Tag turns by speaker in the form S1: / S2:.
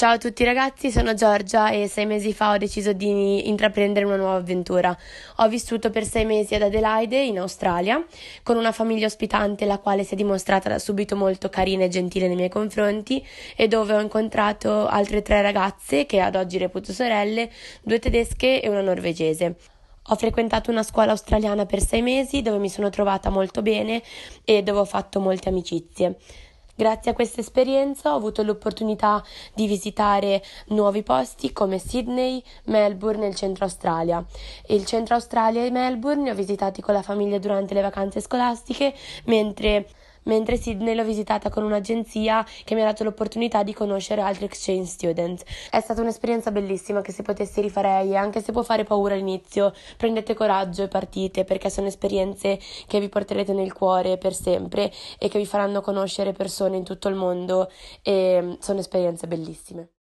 S1: Ciao a tutti ragazzi, sono Giorgia e sei mesi fa ho deciso di intraprendere una nuova avventura. Ho vissuto per sei mesi ad Adelaide, in Australia, con una famiglia ospitante la quale si è dimostrata da subito molto carina e gentile nei miei confronti e dove ho incontrato altre tre ragazze che ad oggi reputo sorelle, due tedesche e una norvegese. Ho frequentato una scuola australiana per sei mesi dove mi sono trovata molto bene e dove ho fatto molte amicizie. Grazie a questa esperienza ho avuto l'opportunità di visitare nuovi posti come Sydney, Melbourne e il centro Australia. Il centro Australia e Melbourne li ho visitati con la famiglia durante le vacanze scolastiche, mentre mentre Sydney l'ho visitata con un'agenzia che mi ha dato l'opportunità di conoscere altri exchange student. È stata un'esperienza bellissima che se potessi rifarei, anche se può fare paura all'inizio, prendete coraggio e partite perché sono esperienze che vi porterete nel cuore per sempre e che vi faranno conoscere persone in tutto il mondo e mm, sono esperienze bellissime.